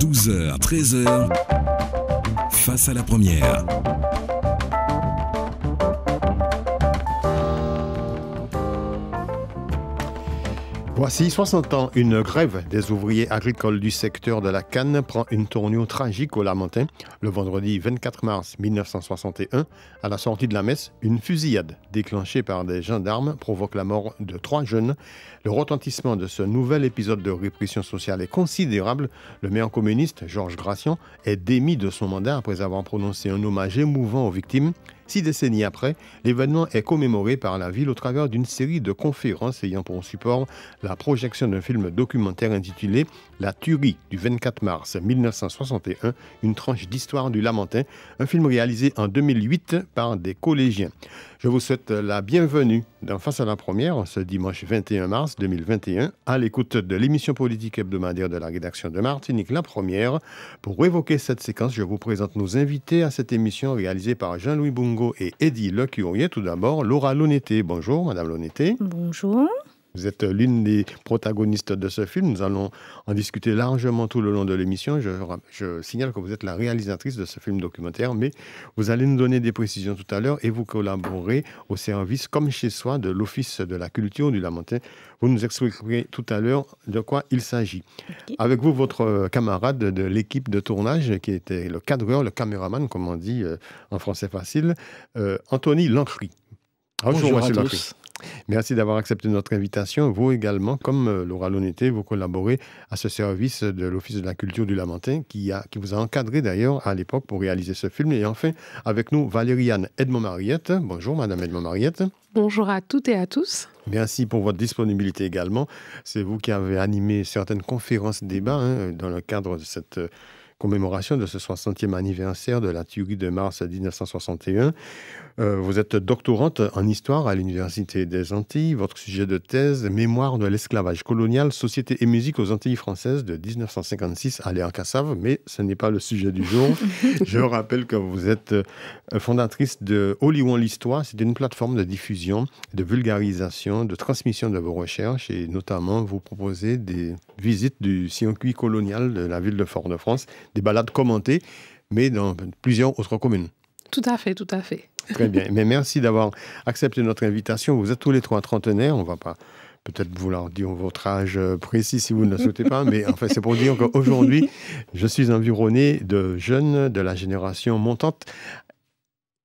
12h, 13h, face à la première. Voici 60 ans, une grève des ouvriers agricoles du secteur de la canne prend une tournure tragique au Lamentin. Le vendredi 24 mars 1961, à la sortie de la messe, une fusillade déclenchée par des gendarmes provoque la mort de trois jeunes. Le retentissement de ce nouvel épisode de répression sociale est considérable. Le maire communiste, Georges Gratian est démis de son mandat après avoir prononcé un hommage émouvant aux victimes. Six décennies après, l'événement est commémoré par la ville au travers d'une série de conférences ayant pour support la projection d'un film documentaire intitulé La tuerie du 24 mars 1961, une tranche d'histoire du Lamentin, un film réalisé en 2008 par des collégiens. Je vous souhaite la bienvenue dans Face à la Première ce dimanche 21 mars 2021 à l'écoute de l'émission politique hebdomadaire de la rédaction de Martinique La Première. Pour évoquer cette séquence, je vous présente nos invités à cette émission réalisée par Jean-Louis Bungo et Eddy Lecurier. Tout d'abord, Laura Loneté. Bonjour, Madame Loneté. Bonjour. Vous êtes l'une des protagonistes de ce film. Nous allons en discuter largement tout le long de l'émission. Je, signale que vous êtes la réalisatrice de ce film documentaire, mais vous allez nous donner des précisions tout à l'heure et vous collaborerez au service, comme chez soi, de l'Office de la culture du Lamentin. Vous nous expliquerez tout à l'heure de quoi il s'agit. Avec vous, votre camarade de l'équipe de tournage, qui était le cadreur, le caméraman, comme on dit euh, en français facile, euh, Anthony Lancry. Bonjour, Bonjour à Merci d'avoir accepté notre invitation. Vous également, comme euh, Laura Loneté, vous collaborez à ce service de l'Office de la culture du Lamentin qui, a, qui vous a encadré d'ailleurs à l'époque pour réaliser ce film. Et enfin, avec nous, Valériane Edmond-Mariette. Bonjour, Madame Edmond-Mariette. Bonjour à toutes et à tous. Merci pour votre disponibilité également. C'est vous qui avez animé certaines conférences débats hein, dans le cadre de cette euh, commémoration de ce 60e anniversaire de la tuerie de mars 1961. Euh, vous êtes doctorante en histoire à l'Université des Antilles. Votre sujet de thèse, Mémoire de l'esclavage colonial, société et musique aux Antilles françaises de 1956 à en Cassave. Mais ce n'est pas le sujet du jour. Je rappelle que vous êtes euh, fondatrice de Holy One l'Histoire. C'est une plateforme de diffusion, de vulgarisation, de transmission de vos recherches et notamment vous proposez des visites du circuit colonial de la ville de Fort-de-France, des balades commentées, mais dans plusieurs autres communes. Tout à fait, tout à fait. Très bien. Mais merci d'avoir accepté notre invitation. Vous êtes tous les trois trentenaires. On ne va pas peut-être vous leur dire votre âge euh, précis si vous ne le souhaitez pas, mais en fait, c'est pour dire qu'aujourd'hui, je suis environné de jeunes de la génération montante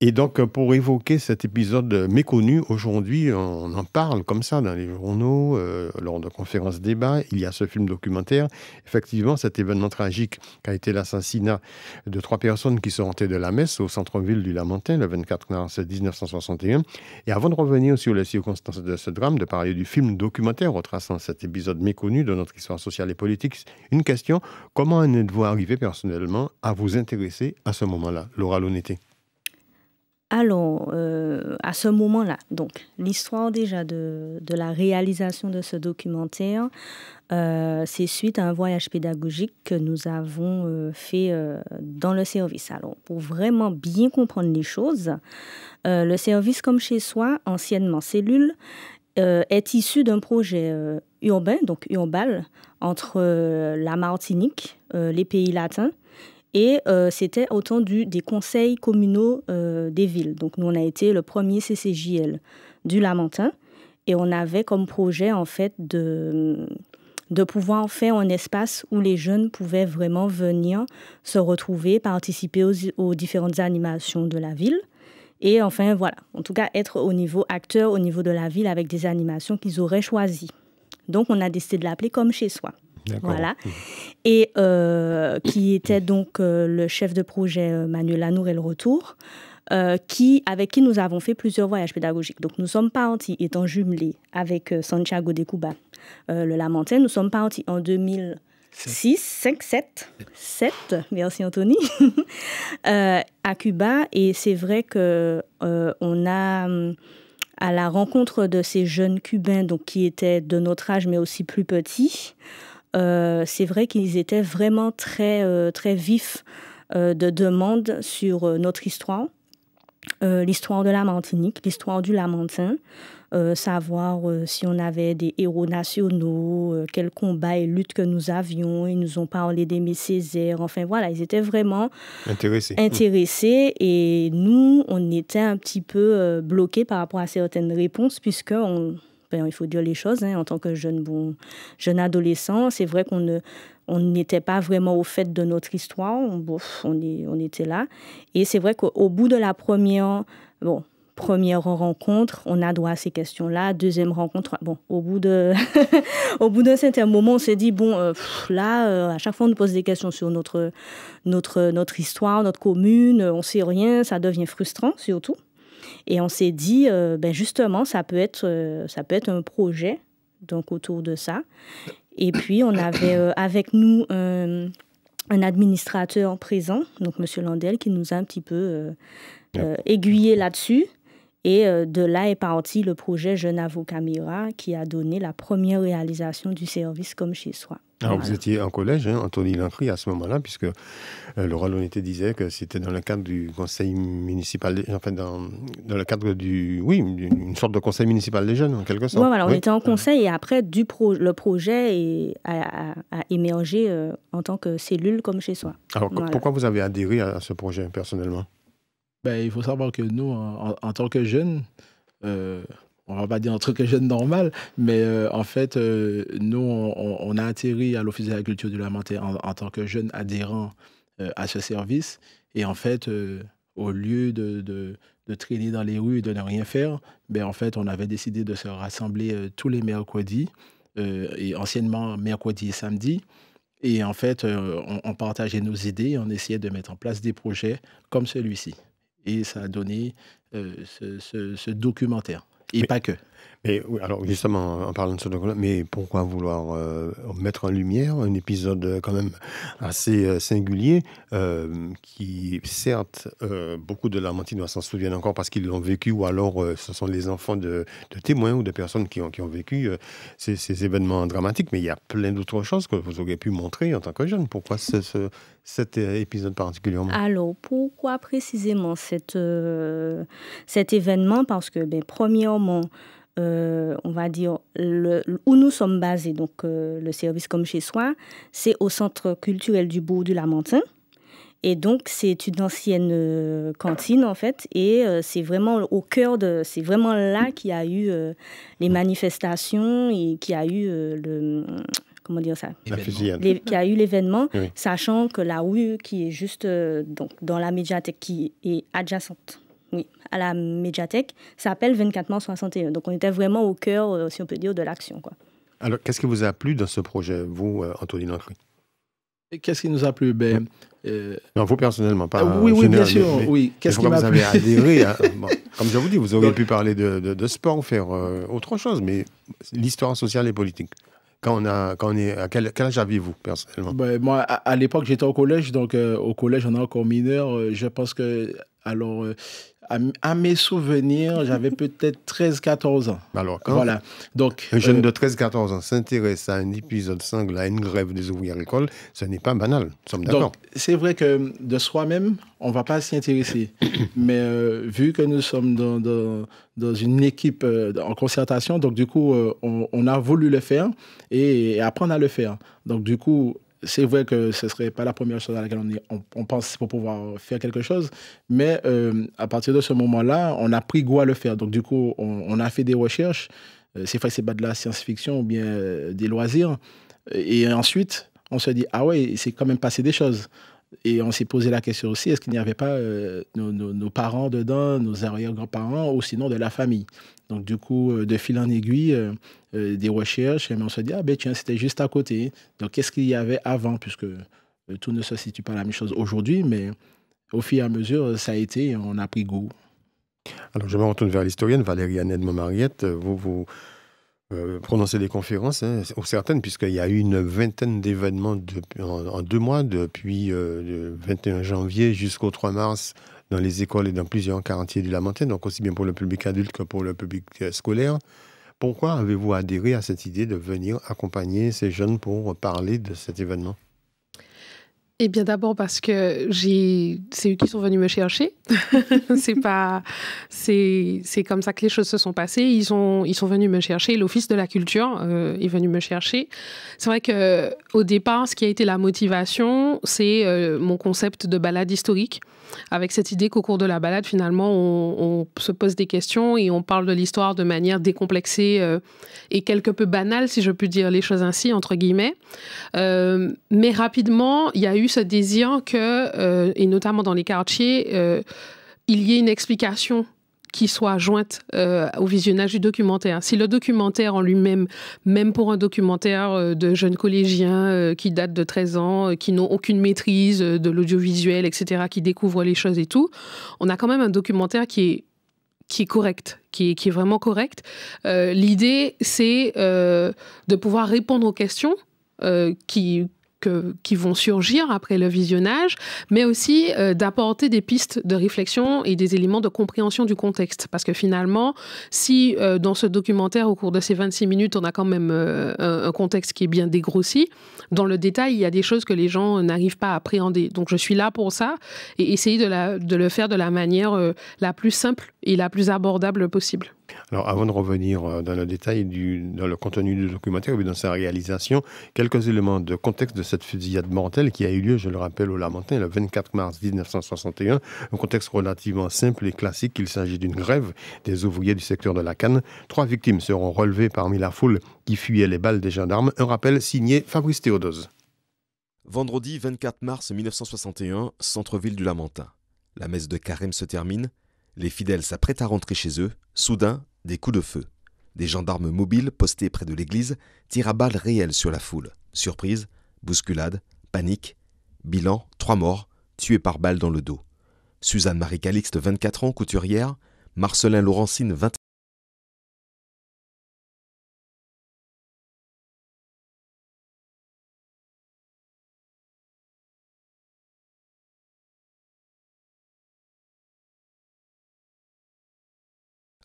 et donc, euh, pour évoquer cet épisode méconnu, aujourd'hui, on en parle comme ça dans les journaux, euh, lors de conférences débats. Il y a ce film documentaire. Effectivement, cet événement tragique qui a été l'assassinat de trois personnes qui se rentaient de la messe au centre-ville du Lamentin le 24 mars 1961. Et avant de revenir sur les circonstances de ce drame, de parler du film documentaire retraçant cet épisode méconnu de notre histoire sociale et politique, une question comment êtes-vous arrivé personnellement à vous intéresser à ce moment-là, Laura Lonetti alors, euh, à ce moment-là, donc, l'histoire déjà de, la réalisation de ce documentaire, euh, c'est suite à un voyage pédagogique que nous avons euh, fait dans le service. Alors, pour vraiment bien comprendre les choses, le service comme chez soi, anciennement cellule, est issu d'un projet urbain, donc urbain, entre la Martinique, les pays latins, et euh, c'était autant du, des conseils communaux euh, des villes. Donc nous, on a été le premier CCJL du Lamentin. Et on avait comme projet, en fait, de, de pouvoir faire un espace où les jeunes pouvaient vraiment venir se retrouver, participer aux, aux différentes animations de la ville. Et enfin, voilà, en tout cas, être au niveau acteur, au niveau de la ville, avec des animations qu'ils auraient choisies. Donc, on a décidé de l'appeler comme chez soi. Voilà. Mhm. Et euh, qui était mhm. donc euh, le chef de projet euh, Manuel Anour et le retour. qui, avec qui nous avons fait plusieurs voyages pédagogiques. Donc nous sommes partis, étant jumelés avec Santiago de Cuba, le Lamentin, nous sommes partis en 2006, 5, 7. 7, merci Anthony, à Cuba. Et c'est vrai que on a, à la rencontre de ces jeunes Cubains, donc qui étaient de notre âge, mais aussi plus petits, euh, c'est vrai qu'ils étaient vraiment très, euh, très vifs euh, de demandes sur notre histoire, l'histoire de la Martinique, l'histoire du Lamantin. savoir si on avait des héros nationaux, quels combats et luttes que nous avions. Ils nous ont parlé des Césaire. Enfin voilà, ils étaient vraiment intéressés. Mm. intéressés Et nous, on était un petit peu bloqués par rapport à certaines réponses puisqu'on ben, il faut dire les choses, hein. en tant que jeune, bon, jeune adolescent, c'est vrai qu'on ne, on n'était pas vraiment au fait de notre histoire, on, on était là. Et c'est vrai qu'au bout de la première, bon, première rencontre, on a droit à ces questions-là. Deuxième rencontre, bon, au bout de, au bout d'un certain moment, on s'est dit bon, euh, là, euh, à chaque fois, on nous pose des questions sur notre, notre, notre histoire, notre commune, on sait rien, ça devient frustrant surtout. Et on s'est dit, euh, ben justement, ça peut, être, euh, ça peut être un projet, donc autour de ça. Et puis, on avait euh, avec nous un, administrateur présent, donc M. Landel, qui nous a un petit peu aiguillé là-dessus. Et de là est parti le projet Jeune Avocat qui a donné la première réalisation du service comme chez soi. Ah Alors, Vous étiez en collège, hein, Anthony Lancry, à ce moment-là, puisque euh, Laurent Laura disait que c'était dans le cadre du conseil municipal, enfin, dans, le cadre du, oui, une sorte de conseil municipal des jeunes, en quelque sorte. Oui, voilà, on était en conseil et après, le projet a, émergé euh, en tant que cellule comme chez soi. Alors, pourquoi vous avez adhéré à, ce projet, personnellement ben, Il faut savoir que nous, en, tant que jeunes, euh, on va pas dire un truc jeune normal, mais euh, en fait, euh, nous, on, a atterri à l'Office de la culture de la Manté en, tant que jeune adhérent euh, à ce service. Et en fait, au lieu de, traîner dans les rues et de ne rien faire, ben, en fait, on avait décidé de se rassembler tous les mercredis, et anciennement mercredi et samedi. Et en fait, on, partageait nos idées, on essayait de mettre en place des projets comme celui-ci. Et ça a donné ce documentaire. Et pas que. Mais alors justement, en parlant de ce document, mais pourquoi vouloir euh, mettre en lumière un épisode euh, quand même assez euh, singulier qui, certes, beaucoup de doit s'en souviennent encore parce qu'ils l'ont vécu ou alors ce sont les enfants de, témoins ou de personnes qui ont, qui ont vécu ces, événements dramatiques, mais il y a plein d'autres choses que vous auriez pu montrer en tant que jeune. Pourquoi cet épisode particulièrement Alors, pourquoi précisément cette, cet événement Parce que, ben, premièrement, euh, on va dire, le, où nous sommes basés, donc euh, le service comme chez soi, c'est au centre culturel du Bourg du Lamentin. Et donc, c'est une ancienne euh, cantine, en fait. Et c'est vraiment au cœur de. C'est vraiment là qu'il y a eu les manifestations et qu'il y a eu le. Comment dire ça a eu l'événement, sachant que la rue qui est juste donc, dans la médiathèque, qui est adjacente à la médiathèque s'appelle 24 mars 61. Donc on était vraiment au cœur, euh, si on peut dire, de l'action. Quoi. Alors qu'est-ce qui vous a plu dans ce projet, vous, euh, Anthony Lancry Qu'est-ce qui nous a plu ben, Non, euh, vous personnellement, pas. Ah oui, oui, bien sûr. oui. Qu'est-ce qui m'a plu Vous avez comme je vous dis, vous auriez pu parler de, sport ou faire autre chose, mais l'histoire sociale et politique quand on, a, quand on est, à quel, âge aviez-vous personnellement ben, Moi, à, l'époque, j'étais au collège, donc au collège, on est encore mineur. je pense que, alors, à, mes souvenirs, j'avais peut-être 13-14 ans. Alors, voilà. Donc, un jeune euh, de 13-14 ans s'intéresse à un épisode sanglant, à une grève des ouvriers agricoles, ce n'est pas banal. Nous d'accord. C'est vrai que de soi-même, on ne va pas s'y intéresser. Mais euh, vu que nous sommes dans, une équipe euh, en concertation, donc du coup, on, a voulu le faire et, et apprendre à le faire. Donc du coup, c'est vrai que ce ne serait pas la première chose à laquelle on, on, pense pour pouvoir faire quelque chose, mais euh, à partir de ce moment-là, on a pris goût à le faire. Donc, du coup, on, a fait des recherches. Euh, c'est vrai que pas de la science-fiction ou bien euh, des loisirs. Et ensuite, on se dit, ah ouais, c'est quand même passé des choses. Et on s'est posé la question aussi, est-ce qu'il n'y avait pas euh, nos, parents dedans, nos arrière-grands-parents, ou sinon de la famille Donc du coup, euh, de fil en aiguille, euh, des recherches, et on se dit, ah ben tiens, c'était juste à côté. Donc qu'est-ce qu'il y avait avant, puisque tout ne se situe pas la même chose aujourd'hui, mais au fur et à mesure, ça a été, on a pris goût. Alors je me retourne vers l'historienne Valérie Annette mariette Vous, vous, euh, prononcer des conférences, hein, certaines, puisqu'il y a eu une vingtaine d'événements en, deux mois, depuis euh, le 21 janvier jusqu'au 3 mars, dans les écoles et dans plusieurs quartiers du montagne, donc aussi bien pour le public adulte que pour le public euh, scolaire. Pourquoi avez-vous adhéré à cette idée de venir accompagner ces jeunes pour parler de cet événement eh bien, d'abord parce que j'ai, c'est eux qui sont venus me chercher. c'est pas, c'est, c'est comme ça que les choses se sont passées. Ils sont, ils sont venus me chercher. L'Office de la culture euh, est venu me chercher. C'est vrai que au départ, ce qui a été la motivation, c'est euh, mon concept de balade historique, avec cette idée qu'au cours de la balade, finalement, on, se pose des questions et on parle de l'histoire de manière décomplexée euh, et quelque peu banale, si je puis dire les choses ainsi entre guillemets. mais rapidement, il y a eu ce désir que, euh, et notamment dans les quartiers, euh, il y ait une explication qui soit jointe euh, au visionnage du documentaire. Si le documentaire en lui-même, même pour un documentaire de jeunes collégiens qui datent de 13 ans, qui n'ont aucune maîtrise de l'audiovisuel, etc., qui découvrent les choses et tout, on a quand même un documentaire qui est qui est correct, qui est, qui est vraiment correct. L'idée, c'est de pouvoir répondre aux questions qui, qui vont surgir après le visionnage, mais aussi euh, d'apporter des pistes de réflexion et des éléments de compréhension du contexte. Parce que finalement, si euh, dans ce documentaire, au cours de ces 26 minutes, on a quand même euh, un contexte qui est bien dégrossi, dans le détail, il y a des choses que les gens n'arrivent pas à appréhender. Donc je suis là pour ça et essayer de, le faire de la manière euh, la plus simple et la plus abordable possible. Alors avant de revenir euh, dans le détail, du, dans le contenu du documentaire et dans sa réalisation, quelques éléments de contexte de cette fusillade mortelle qui a eu lieu, je le rappelle, au Lamentin le 24 mars 1961. Un contexte relativement simple et classique, il s'agit d'une grève des ouvriers du secteur de la canne. Trois victimes seront relevées parmi la foule qui fuyait les balles des gendarmes. Un rappel signé Fabrice Théodose. Vendredi 24 mars 1961, centre-ville du Lamentin. La messe de carême se termine. Les fidèles s'apprêtent à rentrer chez eux. Soudain, des coups de feu. Des gendarmes mobiles postés près de l'église tirent à balles réelles sur la foule. Surprise, bousculade, panique. Bilan, trois morts, tués par balles dans le dos. Suzanne Marie Calixte, 24 ans, couturière. Marcelin Laurencine, ans.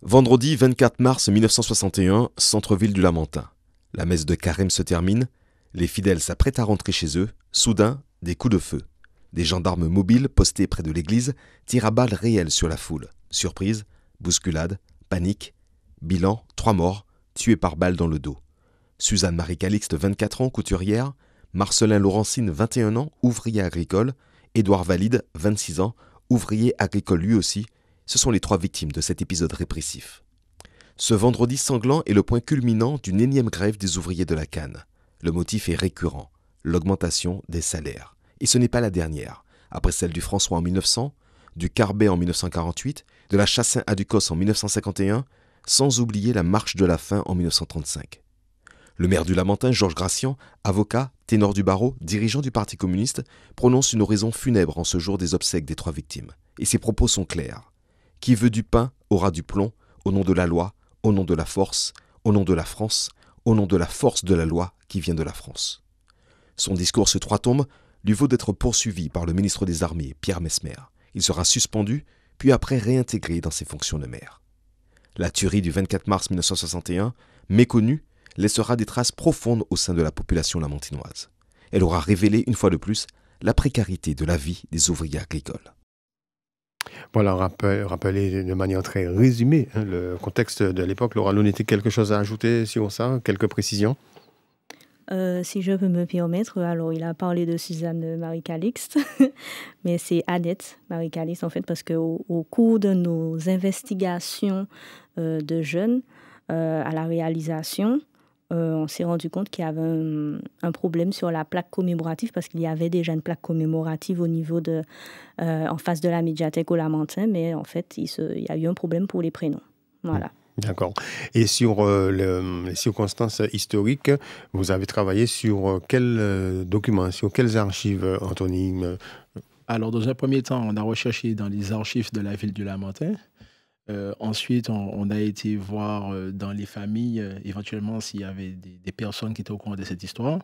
Vendredi 24 mars 1961, centre-ville du Lamentin. La messe de carême se termine, les fidèles s'apprêtent à rentrer chez eux, soudain, des coups de feu. Des gendarmes mobiles postés près de l'église tirent à balles réelles sur la foule. Surprise, bousculade, panique. Bilan, trois morts, tués par balles dans le dos. Suzanne-Marie Calixte, 24 ans, couturière. Marcelin Laurencine, 21 ans, ouvrier agricole. Édouard Valide, 26 ans, ouvrier agricole lui aussi, ce sont les trois victimes de cet épisode répressif. Ce vendredi sanglant est le point culminant d'une énième grève des ouvriers de la Cannes. Le motif est récurrent, l'augmentation des salaires. Et ce n'est pas la dernière. Après celle du François en 1900, du Carbet en 1948, de la Chassin à Ducos en 1951, sans oublier la Marche de la faim en 1935. Le maire du Lamentin, Georges Gracian, avocat, ténor du barreau, dirigeant du Parti communiste, prononce une oraison funèbre en ce jour des obsèques des trois victimes. Et ses propos sont clairs. Qui veut du pain aura du plomb, au nom de la loi, au nom de la force, au nom de la France, au nom de la force de la loi qui vient de la France. Son discours sur trois tombes lui vaut d'être poursuivi par le ministre des Armées, Pierre Mesmer. Il sera suspendu, puis après réintégré dans ses fonctions de maire. La tuerie du 24 mars 1961, méconnue, laissera des traces profondes au sein de la population lamontinoise. Elle aura révélé une fois de plus la précarité de la vie des ouvriers agricoles. Voilà, rappel, rappeler de manière très résumée hein, le contexte de l'époque. Laura était quelque chose à ajouter sur ça Quelques précisions euh, si je peux me permettre, alors il a parlé de Suzanne Marie-Calixte, mais c'est Annette Marie-Calixte en fait, parce qu'au au cours de nos investigations euh, de jeunes, euh, à la réalisation, euh, on s'est rendu compte qu'il y avait un, problème sur la plaque commémorative parce qu'il y avait déjà une plaque commémorative au niveau de, euh, en face de la médiathèque au Lamentin, mais en fait, il, y a eu un problème pour les prénoms. Mmh. D'accord. Et sur euh, les circonstances historiques, vous avez travaillé sur quels documents, sur quelles archives, Anthony Alors, dans un premier temps, on a recherché dans les archives de la ville du Lamentin. Euh, ensuite, on, a été voir euh, dans les familles, euh, éventuellement, s'il y avait des, personnes qui étaient au courant de cette histoire.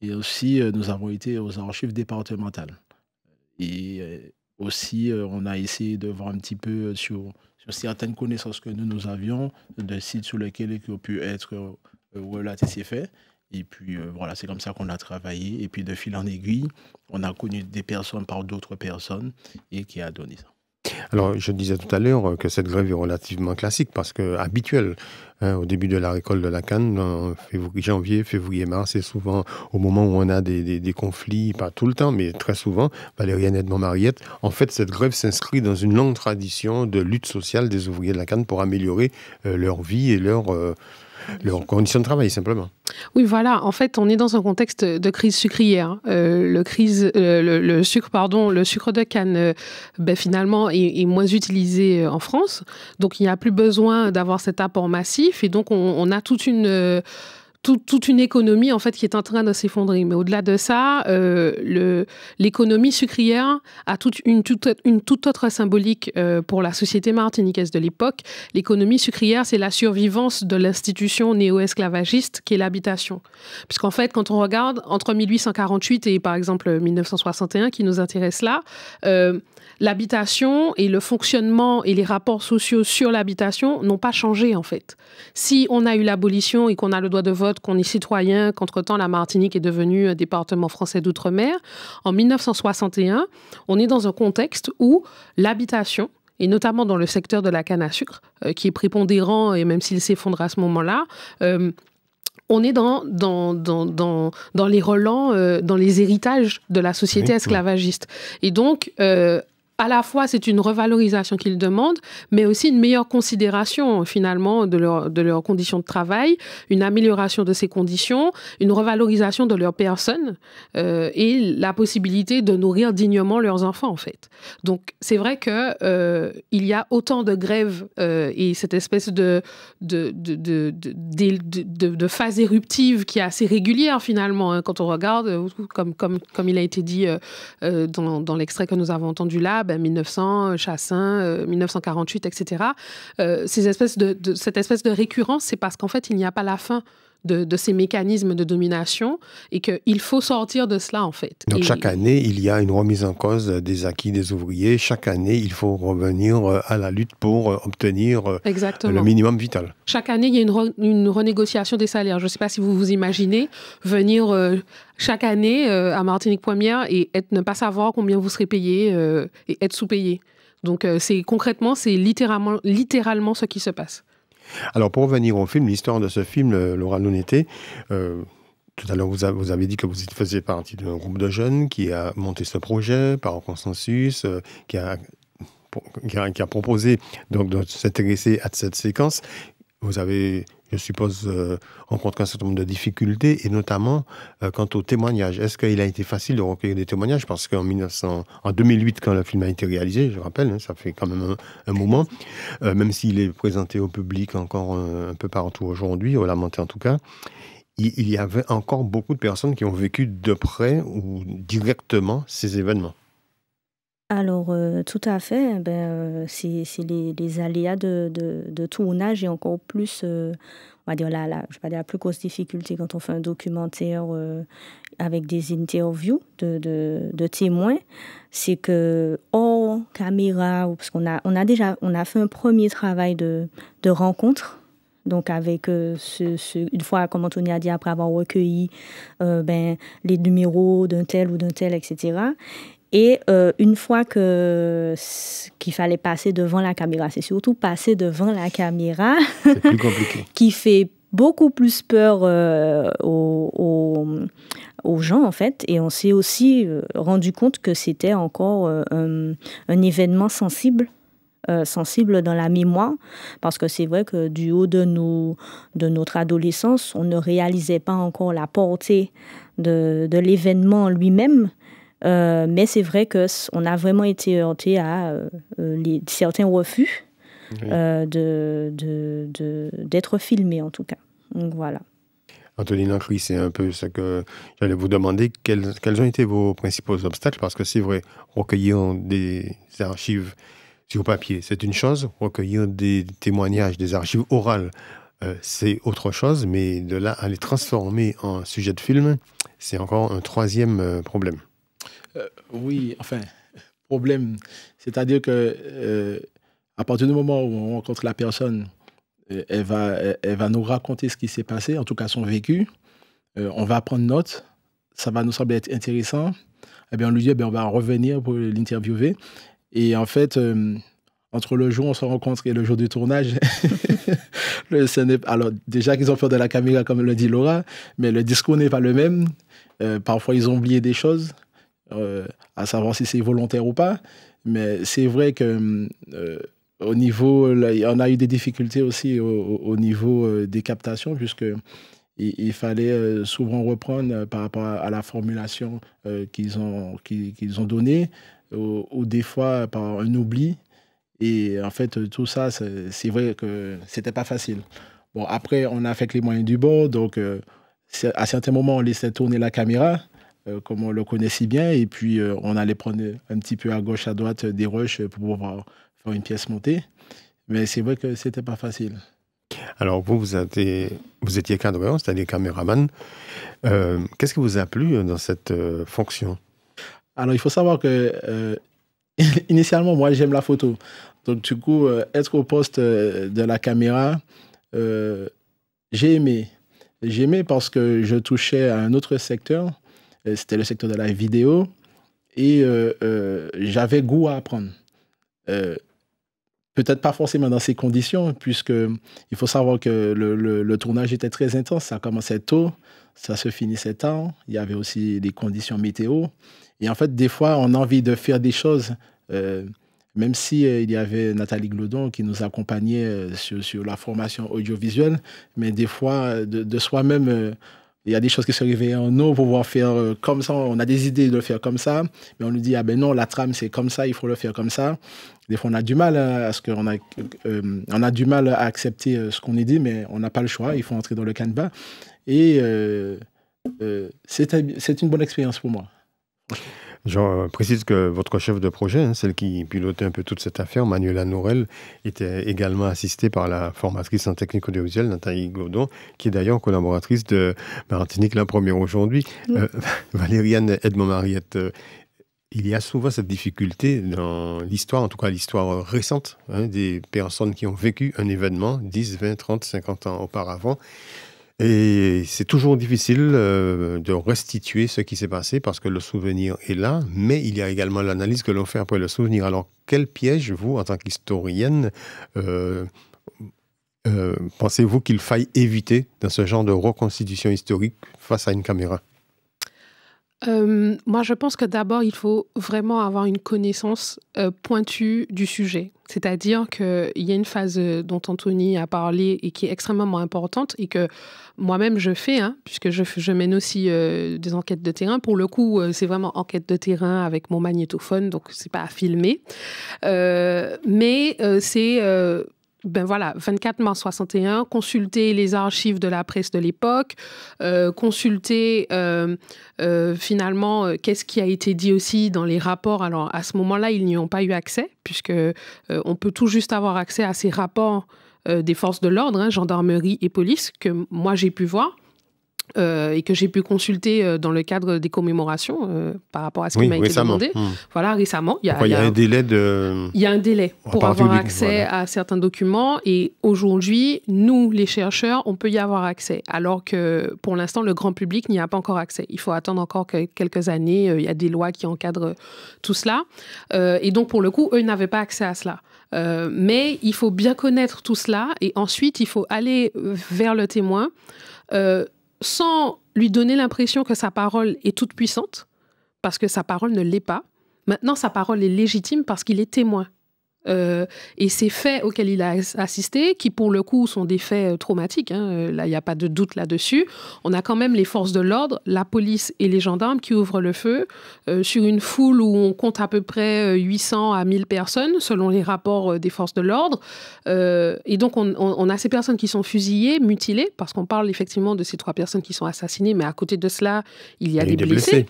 Et aussi, nous avons été aux archives départementales. Et aussi, on a essayé de voir un petit peu sur, certaines connaissances que nous, nous avions, de sites sur lesquels il ont pu être relatés ces faits. Et puis voilà, c'est comme ça qu'on a travaillé. Et puis de fil en aiguille, on a connu des personnes par d'autres personnes et qui a donné ça. Alors, je disais tout à l'heure que cette grève est relativement classique parce que habituelle. Hein, au début de la récolte de la canne, janvier, février, mars, c'est souvent au moment où on a des, conflits, pas tout le temps, mais très souvent, Valériane Edmond-Mariette, en fait, cette grève s'inscrit dans une longue tradition de lutte sociale des ouvriers de la canne pour améliorer euh, leur vie et leur... Euh, en conditions de travail, simplement. Oui, voilà. En fait, on est dans un contexte de crise sucrière. Hein. Euh, le, crise, euh, le, sucre, pardon, le sucre de canne, euh, ben, finalement, est, moins utilisé en France. Donc, il n'y a plus besoin d'avoir cet apport massif. Et donc, on a toute une toute une économie en fait qui est en train de s'effondrer. Mais au-delà de ça, euh, l'économie sucrière a toute une, toute, une toute autre symbolique euh, pour la société martiniquaise de l'époque. L'économie sucrière, c'est la survivance de l'institution néo-esclavagiste qui est l'habitation. Puisqu'en fait, quand on regarde entre 1848 et par exemple 1961 qui nous intéresse là, euh, l'habitation et le fonctionnement et les rapports sociaux sur l'habitation n'ont pas changé en fait. Si on a eu l'abolition et qu'on a le droit de vote, qu'on est citoyen, qu'entre-temps la Martinique est devenue un département français d'outre-mer, en 1961, on est dans un contexte où l'habitation, et notamment dans le secteur de la canne à sucre, euh, qui est prépondérant, et même s'il s'effondre à ce moment-là, euh, on est dans, dans, les relents, euh, dans les héritages de la société esclavagiste. Et donc, à la fois, c'est une revalorisation qu'ils demandent, mais aussi une meilleure considération finalement de, de leurs conditions de travail, une amélioration de ces conditions, une revalorisation de leur personne euh, et la possibilité de nourrir dignement leurs enfants en fait. Donc c'est vrai que euh, il y a autant de grèves euh, et cette espèce de de, de, de, phase éruptive qui est assez régulière finalement hein, quand on regarde, comme, comme, comme il a été dit dans, dans l'extrait que nous avons entendu là, ben, 1900, ben, euh, Chassin, 1948, euh, etc. Euh, ces espèces de, cette espèce de récurrence, c'est parce qu'en fait, il n'y a pas la fin de, ces mécanismes de domination et qu'il faut sortir de cela, en fait. Donc, chaque année, il y a une remise en cause des acquis des ouvriers. Chaque année, il faut revenir euh, à la lutte pour euh, obtenir euh, le minimum vital. Chaque année, il y a une, renégociation des salaires. Je ne sais pas si vous vous imaginez venir chaque année à Martinique Première et ne pas savoir combien vous serez payé et être sous-payé. Donc, c'est concrètement, c'est littéralement, littéralement ce qui se passe. Alors, pour revenir au film, l'histoire de ce film, Laura Lunete, euh, tout à l'heure, vous, avez dit que vous faisiez partie d'un groupe de jeunes qui a monté ce projet par consensus, euh, qui, a, qui, a, qui, a, proposé donc, de s'intéresser à cette séquence. Vous avez, je suppose, rencontré euh, un certain nombre de difficultés, et notamment euh, quant au témoignage. Est-ce qu'il a été facile de recueillir des témoignages Parce qu'en en 2008, quand le film a été réalisé, je rappelle, hein, ça fait quand même un, moment, euh, même s'il est présenté au public encore un peu partout aujourd'hui, au Lamenté en tout cas, il y avait encore beaucoup de personnes qui ont vécu de près ou directement ces événements. Alors, euh, tout à fait, eh ben, euh, c'est les aléas de de de tournage et encore plus, euh, on va dire la la je vais pas dire la plus grosse difficulté quand on fait un documentaire, avec des interviews de témoins, c'est que hors caméra parce qu'on a on a déjà on a fait un premier travail de rencontre, donc avec, ce une fois, comme Antonia a dit, après avoir recueilli, ben, les numéros d'un tel ou d'un tel etc., et euh, une fois que qu'il fallait passer devant la caméra, c'est surtout passer devant la caméra qui fait beaucoup plus peur euh, aux, gens en fait. Et on s'est aussi euh, rendu compte que c'était encore un, événement sensible. sensible dans la mémoire, parce que c'est vrai que du haut de, nos, de notre adolescence, on ne réalisait pas encore la portée de, de l'événement lui-même, euh, mais c'est vrai qu'on a vraiment été heurté à euh, euh, certains refus d'être de, filmé, en tout cas. Donc voilà. Anthony c'est un peu ce que j'allais vous demander. Quels, ont été vos principaux obstacles Parce que c'est vrai, recueillir des archives sur papier, c'est une chose. Recueillir des témoignages, des archives orales, c'est autre chose. Mais de là à les transformer en sujet de film, c'est encore un troisième problème. Euh, oui, enfin, problème. C'est-à-dire que euh, à partir du moment où on rencontre la personne, euh, elle, va, elle, va nous raconter ce qui s'est passé, en tout cas son vécu. on va prendre note. Ça va nous sembler être intéressant. Eh bien, on lui dit, eh on va revenir pour l'interviewer. Et en fait, entre le jour où on se rencontre et le jour du tournage, alors déjà qu'ils ont fait de la caméra, comme le dit Laura, mais le discours n'est pas le même. parfois, ils ont oublié des choses. Euh, à savoir si c'est volontaire ou pas. Mais c'est vrai que euh, au niveau, on a eu des difficultés aussi au, niveau euh, des captations, puisque il, fallait souvent reprendre par rapport à, la formulation qu'ils ont, qu'ils ont donnée, ou, des fois par un oubli. Et en fait, tout ça, c'est vrai que c'était pas facile. Bon, après, on a fait avec les moyens du bord, donc à certains moments, on laissait tourner la caméra. Euh, comme on le connaît si bien. Et puis, euh, on allait prendre un petit peu à gauche, à droite euh, des rushs pour pouvoir faire une pièce montée. Mais c'est vrai que c'était pas facile. Alors, vous, vous, vous étiez cadreur, hein, c'est-à-dire caméraman. Qu'est-ce qui vous a plu dans cette fonction Alors, il faut savoir que, initialement, moi, j'aime la photo. Donc, du coup, être au poste de la caméra, j'ai aimé. J'ai aimé parce que je touchais à un autre secteur c'était le secteur de la vidéo. Et euh, euh, j'avais goût à apprendre. Euh, peut-être pas forcément dans ces conditions, puisque il faut savoir que le, tournage était très intense. Ça commençait tôt, ça se finissait tard. Il y avait aussi des conditions météo. Et en fait, des fois, on a envie de faire des choses, même si il y avait Nathalie Glodon qui nous accompagnait sur, sur, la formation audiovisuelle, mais des fois, de, de soi-même il y a des choses qui se réveillent en nous pour pouvoir faire euh, comme ça. On a des idées de le faire comme ça, mais on nous dit, ah ben non, la trame, c'est comme ça, il faut le faire comme ça. Des fois, on a du mal hein, à, ce qu'on a, euh, on a du mal à accepter euh, ce qu'on est dit, mais on n'a pas le choix, il faut entrer dans le canevas. Et c'est une bonne expérience pour moi. Je précise que votre chef de projet, hein, celle qui pilotait un peu toute cette affaire, Manuela Norel, était également assistée par la formatrice en technique audiovisuelle, Nathalie Glodon, qui est d'ailleurs collaboratrice de Martinique La Première aujourd'hui. Euh, Valériane Edmond-Mariette, euh, il y a souvent cette difficulté dans l'histoire, en tout cas l'histoire récente, hein, des personnes qui ont vécu un événement 10, 20, 30, 50 ans auparavant. Et c'est toujours difficile euh, de restituer ce qui s'est passé parce que le souvenir est là, mais il y a également l'analyse que l'on fait après le souvenir. Alors, quel piège, vous, en tant qu'historienne, euh, euh, pensez-vous qu'il faille éviter dans ce genre de reconstitution historique face à une caméra euh, moi, je pense que d'abord, il faut vraiment avoir une connaissance euh, pointue du sujet. C'est-à-dire qu'il y a une phase euh, dont Anthony a parlé et qui est extrêmement importante et que moi-même je fais, hein, puisque je, je, mène aussi des enquêtes de terrain. Pour le coup, c'est vraiment enquête de terrain avec mon magnétophone, donc c'est pas à filmer. mais c'est ben voilà, 24 mars 61, consulter les archives de la presse de l'époque, euh, consulter euh, euh, finalement qu'est-ce qui a été dit aussi dans les rapports. Alors à ce moment-là, ils n'y ont pas eu accès, puisque on peut tout juste avoir accès à ces rapports des forces de l'ordre, hein, gendarmerie et police, que moi j'ai pu voir. Euh, et que j'ai pu consulter euh, dans le cadre des commémorations euh, par rapport à ce qui m'a été demandé. Hmm. Voilà, récemment. Il y, a, un délai de... Il y a un délai pour avoir accès à certains documents et aujourd'hui, nous, les chercheurs, on peut y avoir accès alors que pour l'instant, le grand public n'y a pas encore accès. Il faut attendre encore quelques années. Il y a des lois qui encadrent tout cela. et donc, pour le coup, eux n'avaient pas accès à cela. mais il faut bien connaître tout cela et ensuite, il faut aller vers le témoin sans lui donner l'impression que sa parole est toute puissante, parce que sa parole ne l'est pas. Maintenant, sa parole est légitime parce qu'il est témoin. Euh, et ces faits auxquels il a assisté, qui pour le coup sont des faits euh, traumatiques, hein, euh, là il n'y a pas de doute là-dessus, on a quand même les forces de l'ordre, la police et les gendarmes qui ouvrent le feu sur une foule où on compte à peu près 800 à 1000 personnes selon les rapports des forces de l'ordre. et donc on, a ces personnes qui sont fusillées, mutilées, parce qu'on parle effectivement de ces trois personnes qui sont assassinées, mais à côté de cela, il y a, des, blessés.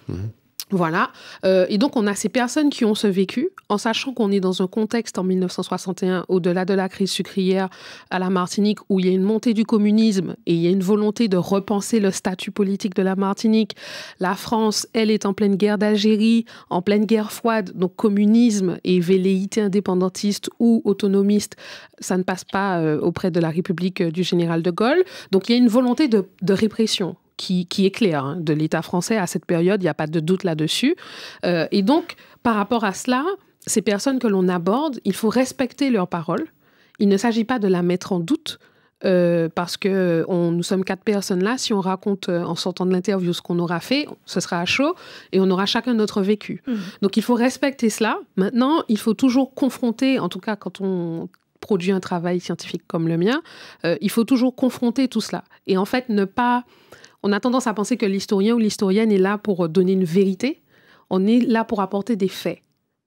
Voilà. Euh, et donc, on a ces personnes qui ont ce vécu, en sachant qu'on est dans un contexte en 1961, au-delà de la crise sucrière à la Martinique, où il y a une montée du communisme et il y a une volonté de repenser le statut politique de la Martinique. La France, elle, est en pleine guerre d'Algérie, en pleine guerre froide. Donc, communisme et velléité indépendantiste ou autonomiste, ça ne passe pas euh, auprès de la République euh, du général de Gaulle. Donc, il y a une volonté de répression qui, est clair hein, de l'État français à cette période, il n'y a pas de doute là-dessus. Euh, et donc, par rapport à cela, ces personnes que l'on aborde, il faut respecter leur parole. Il ne s'agit pas de la mettre en doute, euh, parce que on, nous sommes quatre personnes là. Si on raconte euh, en sortant de l'interview ce qu'on aura fait, ce sera à chaud et on aura chacun notre vécu. Mmh. Donc il faut respecter cela. Maintenant, il faut toujours confronter, en tout cas quand on produit un travail scientifique comme le mien, il faut toujours confronter tout cela et en fait ne pas on a tendance à penser que l'historien ou l'historienne est là pour euh, donner une vérité. On est là pour apporter des faits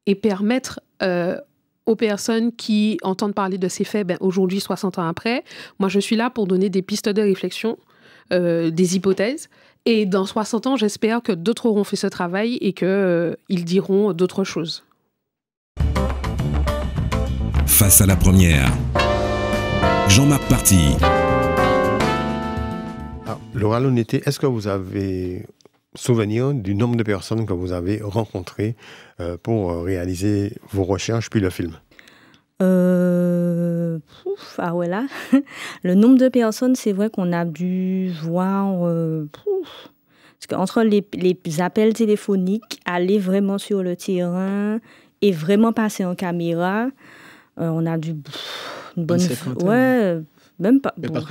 et permettre euh, aux personnes qui entendent parler de ces faits ben, aujourd'hui, 60 ans après. Moi, je suis là pour donner des pistes de réflexion, euh, des hypothèses. Et dans 60 ans, j'espère que d'autres auront fait ce travail et qu'ils diront d'autres choses. Face à la première, Jean-Marc Parti Laura, Laura est-ce que vous avez souvenir du nombre de personnes que vous avez rencontrées euh, pour euh, réaliser vos recherches puis le film euh, ah ouais le nombre de personnes, c'est vrai qu'on a dû voir, euh, parce qu'entre les, appels téléphoniques, aller vraiment sur le terrain et vraiment passer en caméra, euh, on a dû une bonne, ouais, même pas. Parce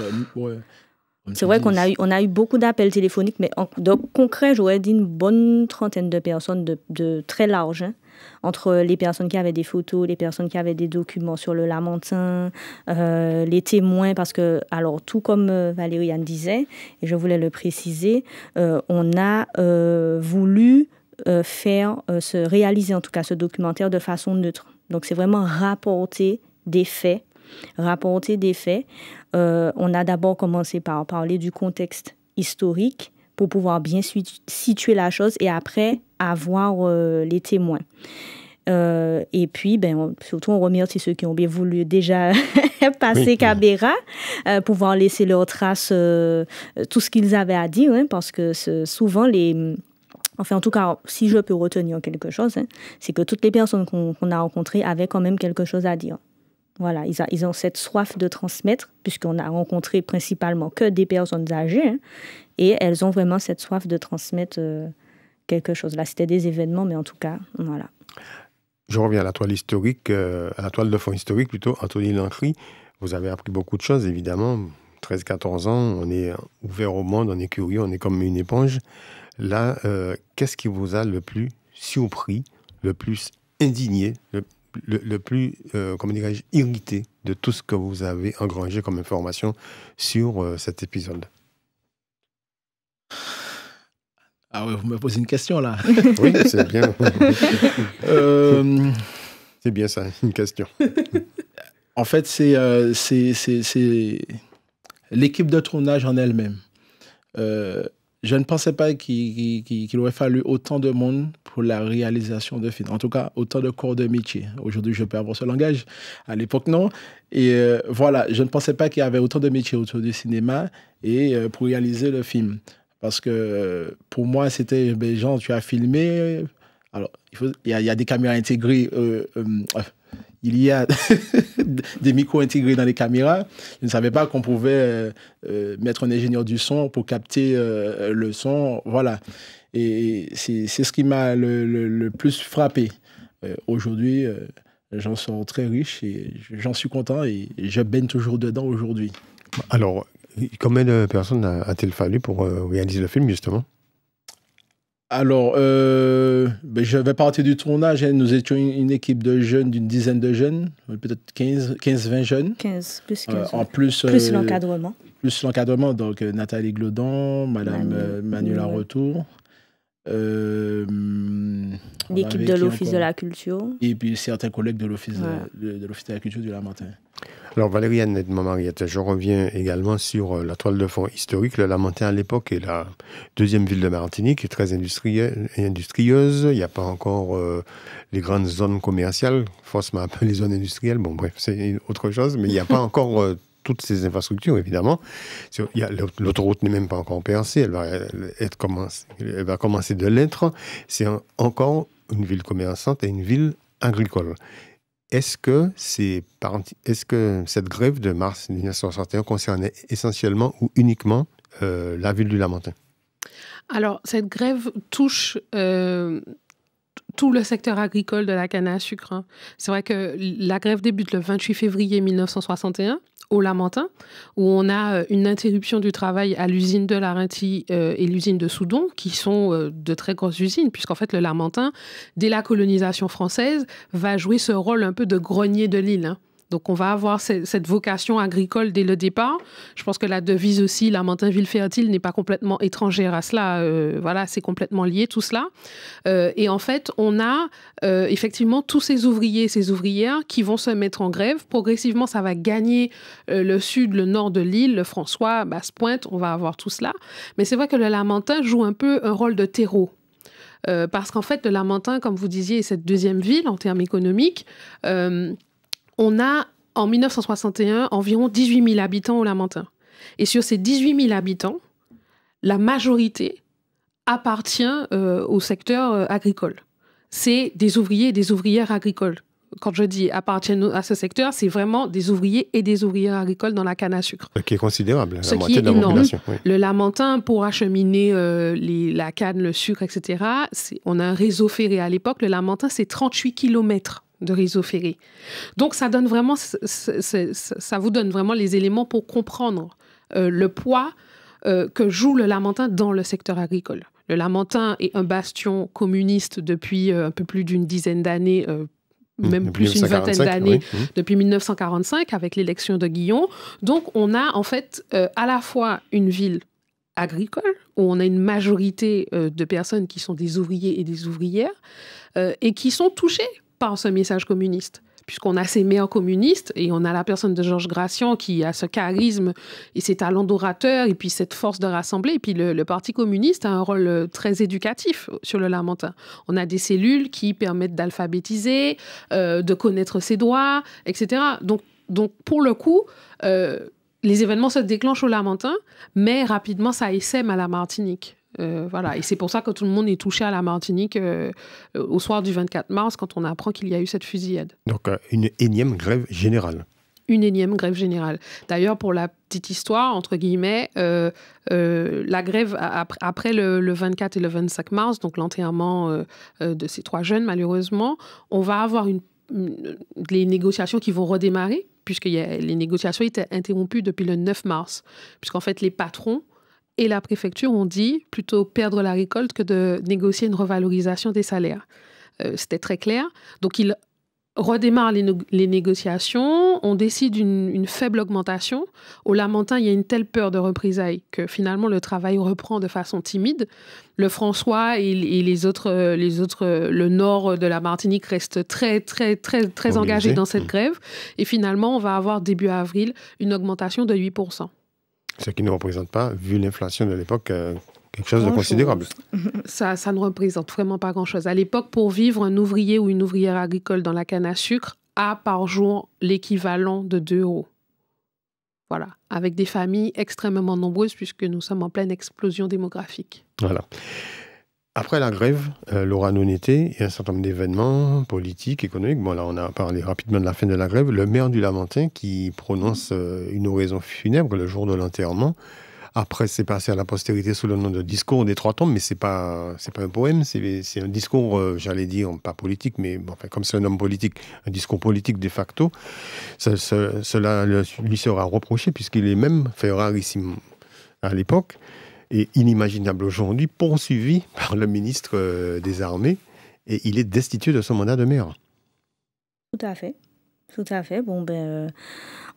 c'est vrai qu'on a eu, on a eu beaucoup d'appels téléphoniques, mais en, concret, j'aurais dit une bonne trentaine de personnes de, très large, hein. entre les personnes qui avaient des photos, les personnes qui avaient des documents sur le Lamentin, euh, les témoins, parce que, alors, tout comme euh, Valérie disait, et je voulais le préciser, euh, on a voulu faire, se réaliser en tout cas ce documentaire de façon neutre. Donc, c'est vraiment rapporter des faits rapporter des faits. Euh, on a d'abord commencé par parler du contexte historique pour pouvoir bien situer la chose et après avoir euh, les témoins. Euh, et puis, ben, surtout, on remercie ceux qui ont bien voulu déjà passer cabéra, pouvoir laisser leurs traces, tout ce qu'ils avaient à dire, hein, parce que souvent, les. Enfin, en tout cas, si je peux retenir quelque chose, hein, c'est que toutes les personnes qu'on a rencontrées avaient quand même quelque chose à dire. Voilà, ils, ont cette soif de transmettre, puisqu'on a rencontré principalement que des personnes âgées, hein, et elles ont vraiment cette soif de transmettre euh, quelque chose. Là, c'était des événements, mais en tout cas, voilà. Je reviens à la toile historique, euh, à la toile de fond historique plutôt, Anthony Lancry. Vous avez appris beaucoup de choses, évidemment. 13-14 ans, on est ouvert au monde, on est curieux, on est comme une éponge. Là, euh, qu'est-ce qui vous a le plus surpris, le plus indigné, le, plus, euh, comment dirais irrité de tout ce que vous avez engrangé comme information sur euh, cet épisode Ah oui, vous me posez une question là. oui, c'est bien. Euh, c'est bien ça, une question. en fait, c'est l'équipe de tournage en elle-même. je ne pensais pas qu'il aurait fallu autant de monde pour la réalisation de films. En tout cas, autant de corps de métier. Aujourd'hui, je peux avoir ce langage. À l'époque, non. Et euh, voilà, je ne pensais pas qu'il y avait autant de métiers autour du cinéma et euh, pour réaliser le film. Parce que euh, pour moi, c'était, ben, genre, tu as filmé. Alors, il, faut, il, y, a, des caméras intégrées. il y a des micros intégrés dans les caméras. Je ne savais pas qu'on pouvait mettre un ingénieur du son pour capter le son. Voilà. Et c'est ce qui m'a le, plus frappé. Euh, aujourd'hui, Les euh, j'en sont très riche et j'en suis content et je baigne toujours dedans aujourd'hui. Alors, combien de personnes a-t-il fallu pour euh, réaliser le film, justement Alors, ben, je vais partir du tournage. Hein. Nous étions une, équipe de jeunes, d'une dizaine de jeunes, peut-être 15-20 jeunes. 15, plus 15. en plus, l'encadrement. Plus l'encadrement, donc Nathalie Glodon, Madame Manu, Manuela Retour. Euh, L'équipe de l'Office de la Culture. Et puis certains collègues de l'Office de, l'Office de la Culture du Lamantin. Alors, Valériane edmond mariette je reviens également sur euh, la toile de fond historique. Le Lamantin à l'époque, est la deuxième ville de Martinique, est très industrieuse. Il n'y a pas encore euh, les grandes zones commerciales. Forcément un peu les zones industrielles. Bon, bref, c'est autre chose, mais il n'y a pas encore toutes ces infrastructures, évidemment. L'autoroute n'est même pas encore percée, elle va, elle va commencer de l'être. C'est encore une ville commerçante et une ville agricole. Est-ce que, que, cette grève de mars 1961 concernait essentiellement ou uniquement euh, la ville du Lamentin Alors, cette grève touche... Euh, tout le secteur agricole de la canne à sucre. Hein. C'est vrai que la grève débute le 28 février 1961 au Lamentin, où on a euh, une interruption du travail à l'usine de Larinti euh, et l'usine de Soudon, qui sont euh, de très grosses usines, puisqu'en fait, le Lamentin, dès la colonisation française, va jouer ce rôle un peu de grenier de l'île. Hein. Donc, on va avoir cette vocation agricole dès le départ. Je pense que la devise aussi, ville fertile, n'est pas complètement étrangère à cela. Euh, voilà, c'est complètement lié tout cela. Euh, et en fait, on a euh, effectivement tous ces ouvriers ces ouvrières qui vont se mettre en grève. Progressivement, ça va gagner le sud, le nord de l'île, le François, Basse-Pointe, on va avoir tout cela. Mais c'est vrai que le Lamentin joue un peu un rôle de terreau parce qu'en fait, le Lamentin, comme vous disiez, est cette deuxième ville en termes économiques on a en 1961 environ 18 000 habitants au Lamentin. Et sur ces 18 000 habitants, la majorité appartient euh, au secteur euh, agricole. C'est des ouvriers et des ouvrières agricoles. Quand je dis appartiennent à ce secteur, c'est vraiment des ouvriers et des ouvrières agricoles dans la canne à sucre. qui est considérable, la moitié de la Le Lamentin, pour acheminer euh, la canne, le sucre, etc., on a un réseau ferré à l'époque. Le Lamentin, c'est 38 kilomètres de Rizzo Donc ça donne vraiment, ça vous donne vraiment les éléments pour comprendre euh, le poids euh, que joue le Lamentin dans le secteur agricole. Le Lamentin est un bastion communiste depuis euh, un peu plus d'une dizaine d'années, mmh, même plus d'une vingtaine d'années, mmh. depuis 1945 avec l'élection de Guillon. Donc on a en fait à la fois une ville agricole, où on a une majorité de personnes qui sont des ouvriers et des ouvrières, et qui sont touchées ce ce message communiste puisqu'on a ces meilleurs communistes et on a la personne de Georges Gratian qui a ce charisme et ses talents d'orateur et puis cette force de rassembler. Et puis le, Parti communiste a un rôle euh, très éducatif sur le Lamentin. On a des cellules qui permettent d'alphabétiser, euh, de connaître ses droits, etc. Donc, donc pour le coup, euh, les événements se déclenchent au Lamentin, mais rapidement ça essaime à la Martinique. Euh, voilà. Et c'est pour ça que tout le monde est touché à la Martinique euh, euh, au soir du 24 mars, quand on apprend qu'il y a eu cette fusillade. Donc, une énième grève générale. Une énième grève générale. D'ailleurs, pour la petite histoire, entre guillemets, la grève après, le, 24 et le 25 mars, donc l'enterrement de ces trois jeunes, malheureusement, on va avoir une, les négociations qui vont redémarrer, puisque y les négociations étaient interrompues depuis le 9 mars, puisqu'en fait, les patrons et la préfecture ont dit plutôt perdre la récolte que de négocier une revalorisation des salaires. Euh, c'était très clair. Donc ils redémarrent les, négociations, on décide une, faible augmentation. Au Lamentin, il y a une telle peur de représailles que finalement le travail reprend de façon timide. Le François et, les autres, euh, les autres, euh, le nord de la Martinique reste très, très, très, très engagé dans cette mmh. grève. Et finalement, on va avoir début avril une augmentation de 8%. Ce qui ne représente pas, vu l'inflation de l'époque, euh, quelque chose de considérable. Ça, ça ne représente vraiment pas grand-chose. À l'époque, pour vivre, un ouvrier ou une ouvrière agricole dans la canne à sucre a par jour l'équivalent de 2 euros. Voilà, avec des familles extrêmement nombreuses puisque nous sommes en pleine explosion démographique. Voilà. Après la grève, euh, Laura il un certain nombre d'événements politiques, économiques. Bon, là, on a parlé rapidement de la fin de la grève. Le maire du Lamentin qui prononce euh, une oraison funèbre le jour de l'enterrement. Après, c'est passé à la postérité sous le nom de discours des trois tombes, mais c'est pas c'est pas un poème, c'est un discours, euh, j'allais dire, pas politique, mais enfin, comme c'est un homme politique, un discours politique de facto, cela lui sera reproché puisqu'il est même, fait rarissime à l'époque, et inimaginable aujourd'hui, poursuivi par le ministre euh, des Armées et il est destitué de son mandat de maire. Tout à fait. Tout à fait. Bon, ben, euh,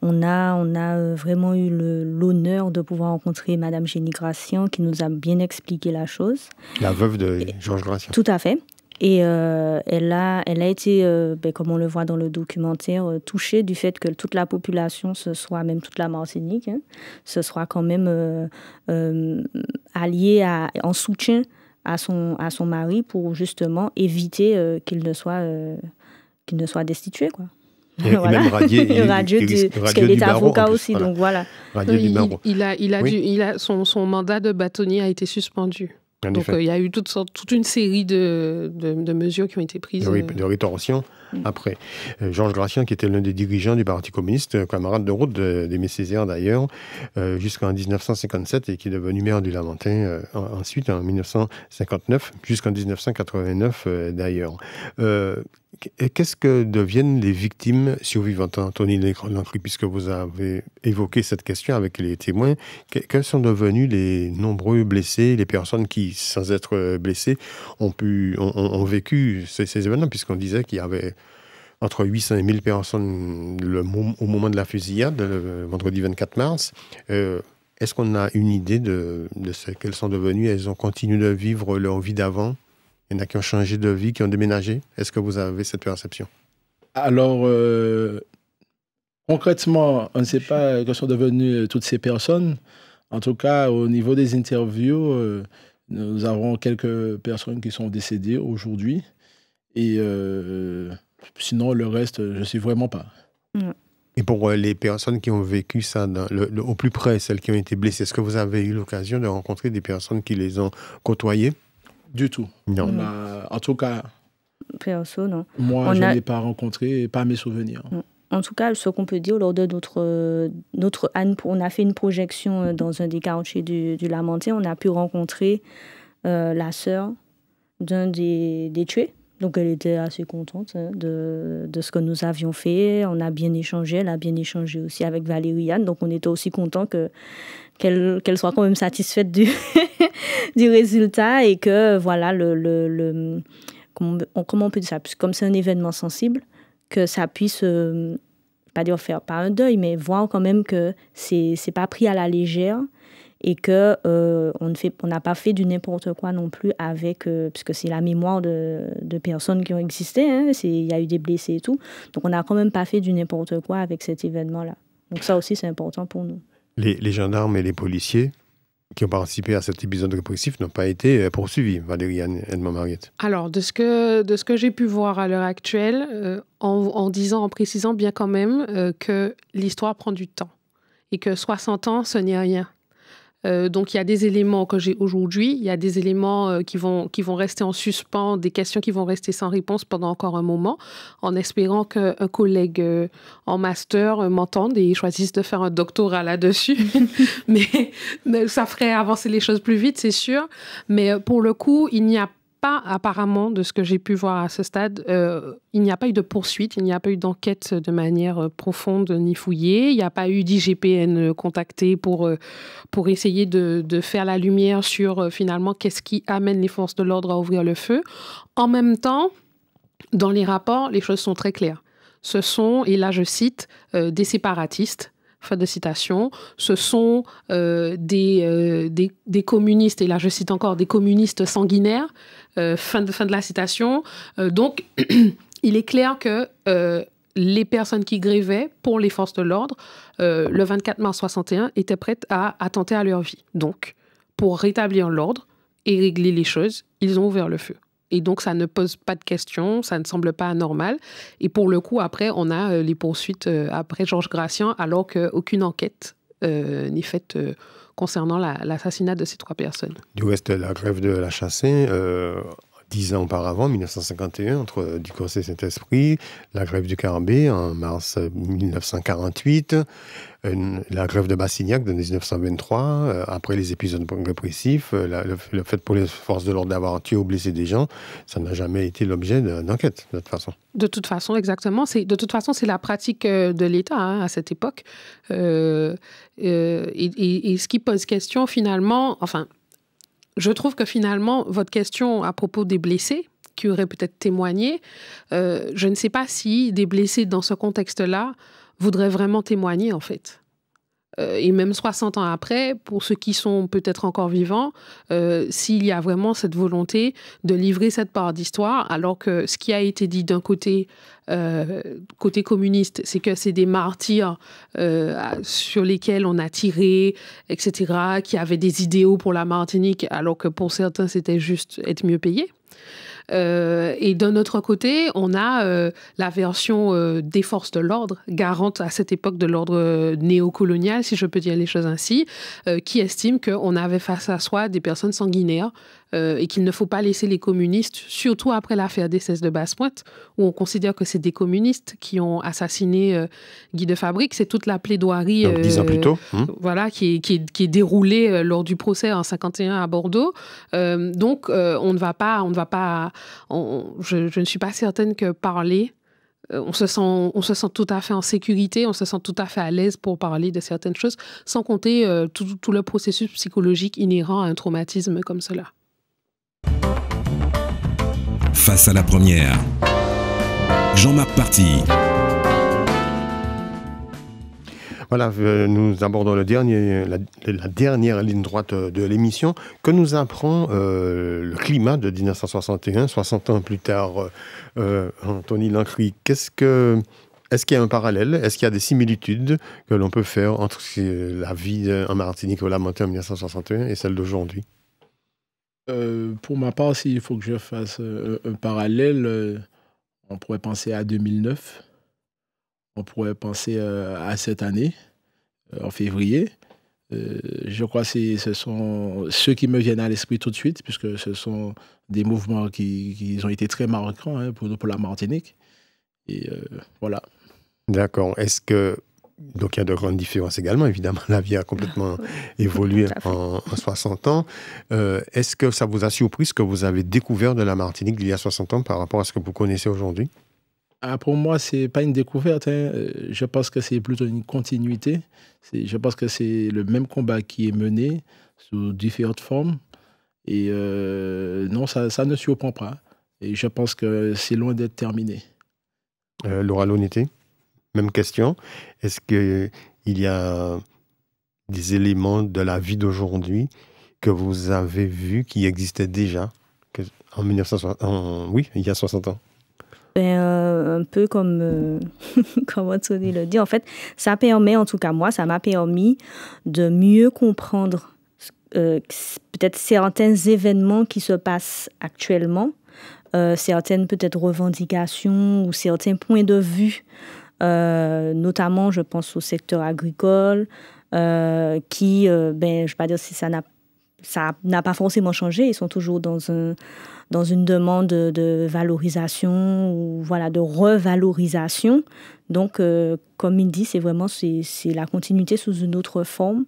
on, a, on a euh, vraiment eu l'honneur de pouvoir rencontrer Madame Génie Gratien qui nous a bien expliqué la chose. La veuve de Georges Gratien. Tout à fait. Et euh, elle, a, elle a été, euh, ben, comme on le voit dans le documentaire, euh, touchée du fait que toute la population, ce soit même toute la Martinique, se hein, ce soit quand même alliée à, en soutien à son, à son mari pour justement éviter qu'il ne soit, qu'il ne soit destitué, quoi. Et, voilà. avocat aussi, a, il a, il a son, son mandat de bâtonnier a été suspendu. Donc euh, il y a eu toute, une série de, de, mesures qui ont été prises. Euh, de, Mm. après. Euh, Georges Gratien, qui était l'un des dirigeants du Parti communiste, euh, camarade de route d'Aimé Césaire d'ailleurs, euh, jusqu'en 1957 et qui est devenu maire du Lamentin ensuite en 1959, jusqu'en 1989 d'ailleurs. Qu'est-ce que deviennent les victimes survivantes, Anthony Lancry, puisque vous avez évoqué cette question avec les témoins Quels sont devenus les nombreux blessés, les personnes qui, sans être blessées, ont, pu, ont, vécu ces événements, puisqu'on disait qu'il y avait entre 800 et 1000 personnes au moment de la fusillade, le vendredi 24 mars. Euh, est-ce qu'on a une idée de, ce qu'elles sont devenues Elles ont continué de vivre leur vie d'avant Il y en a qui ont changé de vie, qui ont déménagé Est-ce que vous avez cette perception Alors, euh, concrètement, on ne sait pas que sont devenues euh, toutes ces personnes. En tout cas, au niveau des interviews, nous avons quelques personnes qui sont décédées aujourd'hui. Et Sinon, le reste, je ne sais vraiment pas. Mm. Et pour euh, les personnes qui ont vécu ça le, au plus près, celles qui ont été blessées, est-ce que vous avez eu l'occasion de rencontrer des personnes qui les ont côtoyées Du tout. Non. en tout cas, Personne Moi, je ne l'ai pas rencontré, pas mes souvenirs. Mm. En tout cas, ce qu'on peut dire lors de notre, notre on a fait une projection euh, dans un des quartiers du, du Lamenté, on a pu rencontrer euh, la sœur d'un des, des, tués. Donc elle était assez contente hein, de, ce que nous avions fait. On a bien échangé, elle a bien échangé aussi avec Valérie Donc on était aussi content que qu'elle soit quand même satisfaite du, résultat et que voilà le, le, le comment, on, peut dire ça comme c'est un événement sensible que ça puisse euh, pas dire faire pas un deuil mais voir quand même que c'est c'est pas pris à la légère et que euh, on ne fait, on n'a pas fait du n'importe quoi non plus avec, euh, puisque c'est la mémoire de, de, personnes qui ont existé, hein, il y a eu des blessés et tout, donc on n'a quand même pas fait du n'importe quoi avec cet événement-là. Donc ça aussi, c'est important pour nous. Les, les, gendarmes et les policiers qui ont participé à cet épisode répressif n'ont pas été euh, poursuivis, Valérie Edmond-Mariette. Alors, de ce que, de ce que j'ai pu voir à l'heure actuelle, en, disant, en précisant bien quand même que l'histoire prend du temps et que 60 ans, ce n'est rien. Euh, donc il y a des éléments que j'ai aujourd'hui, il y a des éléments euh, qui, vont, qui vont rester en suspens, des questions qui vont rester sans réponse pendant encore un moment, en espérant qu'un collègue euh, en master m'entende et choisisse de faire un doctorat là-dessus. mais, mais, ça ferait avancer les choses plus vite, c'est sûr. Mais pour le coup, il n'y a pas, apparemment, de ce que j'ai pu voir à ce stade, euh, il n'y a pas eu de poursuite, il n'y a pas eu d'enquête de manière euh, profonde ni fouillée, il n'y a pas eu d'IGPN euh, contacté pour, pour essayer de, de, faire la lumière sur finalement qu'est-ce qui amène les forces de l'ordre à ouvrir le feu. En même temps, dans les rapports, les choses sont très claires. Ce sont, et là je cite, des séparatistes fin de citation, ce sont euh, euh, des, des, communistes, et là je cite encore, des communistes sanguinaires, euh, fin, de, fin de la citation. donc, il est clair que les personnes qui grévaient pour les forces de l'ordre, le 24 mars 61, étaient prêtes à attenter à leur vie. Donc, pour rétablir l'ordre et régler les choses, ils ont ouvert le feu. Et donc, ça ne pose pas de questions, ça ne semble pas anormal. Et pour le coup, après, on a euh, les poursuites euh, après Georges Gratien, alors qu'aucune enquête euh, n'est faite concernant l'assassinat de ces trois personnes. Du reste, la grève de la chassée dix ans auparavant, 1951, entre du et Saint-Esprit, la grève du Carabé en mars 1948, euh, euh, la grève de Bassignac de 1923, euh, après les épisodes répressifs, le, fait pour les forces de l'ordre d'avoir tué ou blessé des gens, ça n'a jamais été l'objet d'enquête, de, de toute façon. De toute façon, exactement. De toute façon, c'est la pratique de l'État hein, à cette époque. et, et, ce qui pose question, finalement, enfin, je trouve que finalement, votre question à propos des blessés, qui auraient peut-être témoigné. Euh, je ne sais pas si des blessés dans ce contexte-là voudraient vraiment témoigner, en fait. Euh, et même 60 ans après, pour ceux qui sont peut-être encore vivants, euh, s'il y a vraiment cette volonté de livrer cette part d'histoire, alors que ce qui a été dit d'un côté, euh, côté communiste, c'est que c'est des martyrs sur lesquels on a tiré, etc., qui avaient des idéaux pour la Martinique, alors que pour certains, c'était juste être mieux payé. Euh, et d'un autre côté, on a euh, la version euh, des forces de l'ordre, garante à cette époque de l'ordre néocolonial, si je peux dire les choses ainsi, qui estime qu'on avait face à soi des personnes sanguinaires, euh, et qu'il ne faut pas laisser les communistes, surtout après l'affaire des 16 de Basse-Pointe, où on considère que c'est des communistes qui ont assassiné euh, Guy de Fabrique. C'est toute la plaidoirie ans euh, plus tôt. Hein. Voilà, qui, est, qui, est, qui déroulée lors du procès en 51 à Bordeaux. donc, on ne va pas, on ne va pas, je, je ne suis pas certaine que parler on se, sent, on se sent tout à fait en sécurité, on se sent tout à fait à l'aise pour parler de certaines choses, sans compter tout, le processus psychologique inhérent à un traumatisme comme cela face à la première. Jean-Marc Parti. Voilà, euh, nous abordons le dernier, la, dernière ligne droite euh, de l'émission. Que nous apprend euh, le climat de 1961, 60 ans plus tard, Anthony Lancruy Qu'est-ce que est-ce qu'il y a un parallèle Est-ce qu'il y a des similitudes que l'on peut faire entre la vie en Martinique au montée en 1961 et celle d'aujourd'hui euh, pour ma part, s'il faut que je fasse euh, un, parallèle, euh, on pourrait penser à 2009, on pourrait penser à cette année, en février. je crois que ce sont ceux qui me viennent à l'esprit tout de suite, puisque ce sont des mouvements qui, qui ont été très marquants hein, pour, pour la Martinique. Et voilà. D'accord. Est-ce que donc il y a de grandes différences également. Évidemment, la vie a complètement évolué en, 60 ans. Euh, est-ce que ça vous a surpris ce que vous avez découvert de la Martinique il y a 60 ans par rapport à ce que vous connaissez aujourd'hui ah, Pour moi, ce n'est pas une découverte. Hein. Euh, je pense que c'est plutôt une continuité. Je pense que c'est le même combat qui est mené sous différentes formes. Et euh, non, ça, ne surprend pas. Et je pense que c'est loin d'être terminé. Laura même question. Est-ce qu'il y a des éléments de la vie d'aujourd'hui que vous avez vus qui existaient déjà en 1960 Oui, il y a 60 ans. Ben, euh, un peu comme, euh, comme Anthony le dit. En fait, ça permet, en tout cas moi, ça m'a permis de mieux comprendre euh, peut-être certains événements qui se passent actuellement, certaines peut-être revendications ou certains points de vue euh, notamment, je pense au secteur agricole, euh, qui, euh, ben, je ne vais pas dire si ça n'a pas forcément changé. Ils sont toujours dans, une demande de, valorisation ou voilà, de revalorisation. Donc, comme il dit, c'est vraiment c'est, la continuité sous une autre forme.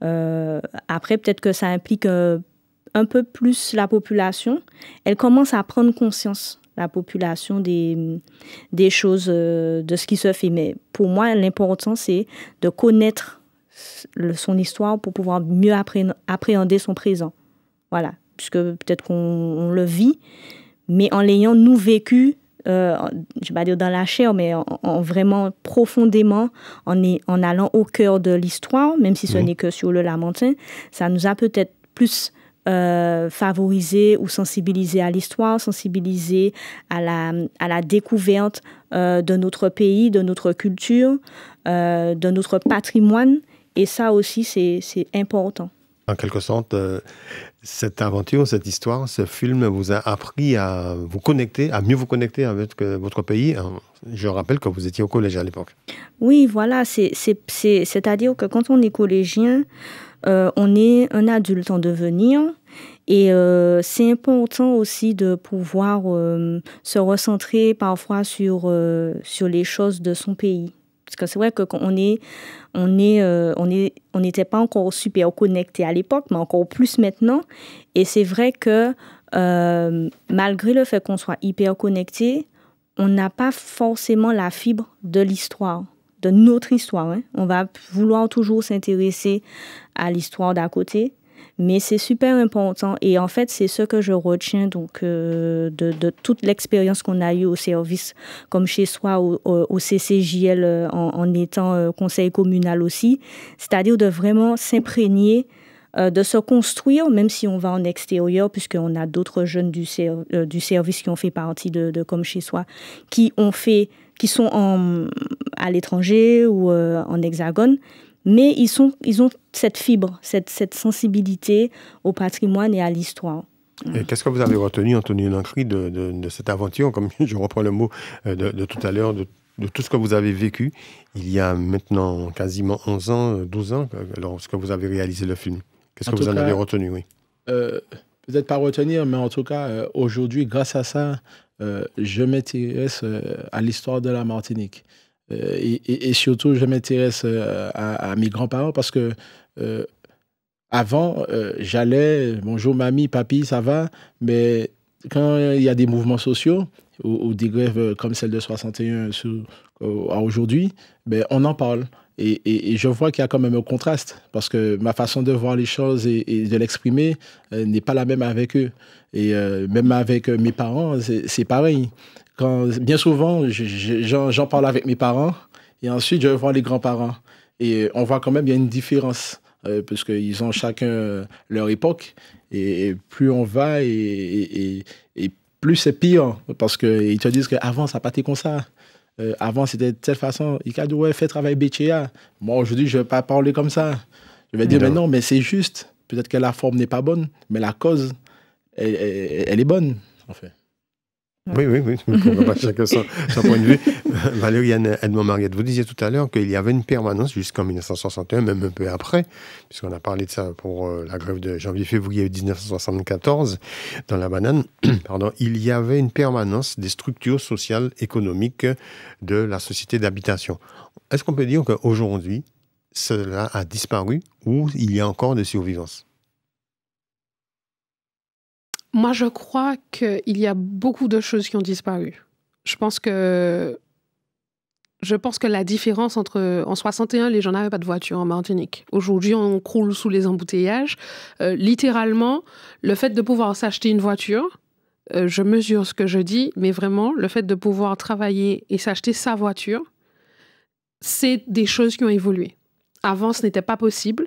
après, peut-être que ça implique un peu plus la population. Elle commence à prendre conscience la population des, des choses, euh, de ce qui se fait. Mais pour moi, l'important, c'est de connaître son histoire pour pouvoir mieux appréhender son présent. Voilà, puisque peut-être qu'on le vit, mais en l'ayant nous vécu, euh, je vais pas dire dans la chair, mais en, vraiment profondément, en, allant au cœur de l'histoire, même si ce mmh. n'est que sur le lamentin, ça nous a peut-être plus euh, favoriser ou sensibiliser à l'histoire, sensibiliser à la, à la découverte euh, de notre pays, de notre culture, euh, de notre patrimoine. Et ça aussi, c'est important. En quelque sorte, cette aventure, cette histoire, ce film vous a appris à vous connecter, à mieux vous connecter avec votre pays. Je rappelle que vous étiez au collège à l'époque. Oui, voilà. C'est-à-dire que quand on est collégien, euh, on est un adulte en devenir et euh, c'est important aussi de pouvoir euh, se recentrer parfois sur, les choses de son pays. Parce que c'est vrai que on n'était pas encore super connecté à l'époque, mais encore plus maintenant. Et c'est vrai que malgré le fait qu'on soit hyper connecté, on n'a pas forcément la fibre de l'histoire de notre histoire. Hein. On va vouloir toujours s'intéresser à l'histoire d'à côté, mais c'est super important. Et en fait, c'est ce que je retiens donc euh, de, toute l'expérience qu'on a eue au service, comme chez soi, au, au CCJL, euh, en, étant euh, conseil communal aussi, c'est-à-dire de vraiment s'imprégner de se construire, même si on va en extérieur, puisqu'on a d'autres jeunes du, service qui ont fait partie de Comme chez soi, qui ont fait qui sont en, à l'étranger ou euh, en hexagone, mais ils, sont, ils ont cette fibre, cette, sensibilité au patrimoine et à l'histoire. Et qu'est-ce que vous avez retenu, Anthony Lancry, de, de, cette aventure, comme je reprends le mot euh, de, tout à l'heure, de, tout ce que vous avez vécu il y a maintenant quasiment 11 ans, 12 euh, ans, lorsque vous avez réalisé le film Qu'est-ce que vous en avez retenu, oui euh, Peut-être pas retenir, mais en tout cas, aujourd'hui, grâce à ça, euh, je m'intéresse euh, à l'histoire de la Martinique. Euh, et, surtout, je m'intéresse à, mes grands-parents parce que avant, j'allais, bonjour mamie, papy, ça va, mais quand il y a des mouvements sociaux ou, des grèves comme celle de 61 à aujourd'hui, ben, on en parle. Et, je vois qu'il y a quand même un contraste parce que ma façon de voir les choses et, de l'exprimer euh, n'est pas la même avec eux. Et euh, même avec euh, mes parents, c'est pareil. Quand, bien souvent, j'en parle avec mes parents et ensuite je vois les grands-parents. Et on voit quand même qu'il y a une différence parce qu'ils ont chacun leur époque. Et, plus on va et, plus c'est pire parce qu'ils te disent qu'avant ça n'a pas comme ça. Euh, avant, c'était de telle façon. Il a ouais, fais travail BTA. Moi, aujourd'hui, je ne vais pas parler comme ça. Je vais dire, mais non, mais c'est juste. Peut-être que la forme n'est pas bonne, mais la cause, elle est bonne, en fait. Oui, oui, oui, on pas chacun son, point de vue. Valérie Edmond-Mariette, vous disiez tout à l'heure qu'il y avait une permanence jusqu'en 1961, même un peu après, puisqu'on a parlé de ça pour euh, la grève de janvier-février 1974 dans la banane. Pardon, il y avait une permanence des structures sociales économiques de la société d'habitation. Est-ce qu'on peut dire qu'aujourd'hui, cela a disparu ou il y a encore des survivances moi, je crois qu'il y a beaucoup de choses qui ont disparu. Je pense que je pense que la différence entre en 61, les gens n'avaient pas de voiture en Martinique. Aujourd'hui, on croule sous les embouteillages. Euh, littéralement, le fait de pouvoir s'acheter une voiture, euh, je mesure ce que je dis, mais vraiment, le fait de pouvoir travailler et s'acheter sa voiture, c'est des choses qui ont évolué. Avant, ce n'était pas possible,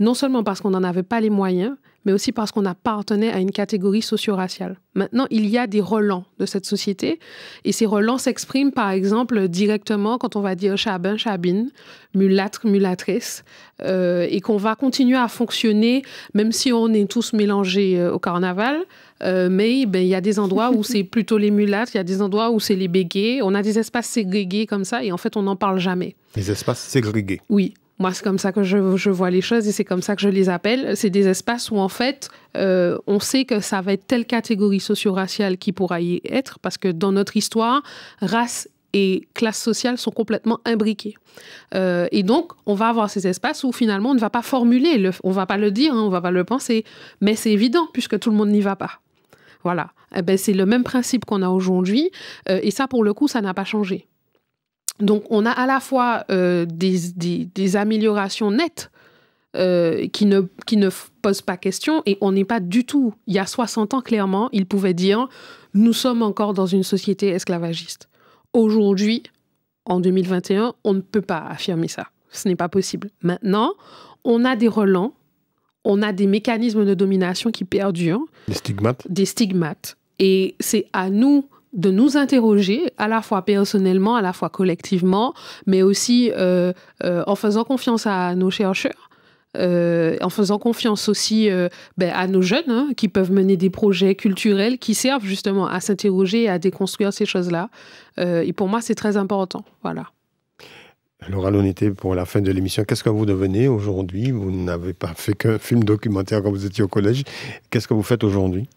non seulement parce qu'on n'en avait pas les moyens, mais aussi parce qu'on appartenait à une catégorie socio-raciale. Maintenant, il y a des relents de cette société, et ces relents s'expriment par exemple directement quand on va dire chabin, chabine, mulâtre, mulâtresse, euh, et qu'on va continuer à fonctionner, même si on est tous mélangés euh, au carnaval. Euh, mais ben, il y a des endroits où c'est plutôt les mulâtres, il y a des endroits où c'est les bégués. On a des espaces ségrégés comme ça, et en fait, on n'en parle jamais. Des espaces ségrégés. Oui. Moi, c'est comme ça que je, vois les choses et c'est comme ça que je les appelle. C'est des espaces où, en fait, euh, on sait que ça va être telle catégorie socio-raciale qui pourra y être, parce que dans notre histoire, race et classe sociale sont complètement imbriquées. Euh, et donc, on va avoir ces espaces où finalement, on ne va pas formuler, on ne va pas le dire, hein, on ne va pas le penser, mais c'est évident puisque tout le monde n'y va pas. Voilà. Eh ben, c'est le même principe qu'on a aujourd'hui, euh, et ça, pour le coup, ça n'a pas changé. Donc on a à la fois euh, des, améliorations nettes euh, qui, ne, qui ne posent pas question et on n'est pas du tout, il y a 60 ans clairement, il pouvait dire, nous sommes encore dans une société esclavagiste. Aujourd'hui, en 2021, on ne peut pas affirmer ça. Ce n'est pas possible. Maintenant, on a des relents, on a des mécanismes de domination qui perdurent. Des stigmates. Des stigmates. Et c'est à nous de nous interroger, à la fois personnellement, à la fois collectivement, mais aussi euh, euh, en faisant confiance à nos chercheurs. Euh, en faisant confiance aussi ben, à nos jeunes hein, qui peuvent mener des projets culturels qui servent justement à s'interroger et à déconstruire ces choses-là. et pour moi, c'est très important. Voilà. à l'honnêteté, pour la fin de l'émission, qu'est-ce que vous devenez aujourd'hui Vous n'avez pas fait qu'un film documentaire quand vous étiez au collège. Qu'est-ce que vous faites aujourd'hui